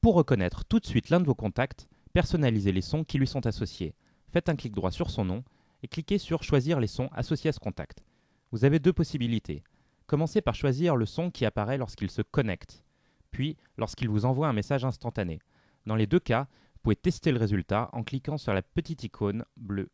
Pour reconnaître tout de suite l'un de vos contacts, personnalisez les sons qui lui sont associés. Faites un clic droit sur son nom et cliquez sur Choisir les sons associés à ce contact. Vous avez deux possibilités. Commencez par choisir le son qui apparaît lorsqu'il se connecte, puis lorsqu'il vous envoie un message instantané. Dans les deux cas, vous pouvez tester le résultat en cliquant sur la petite icône bleue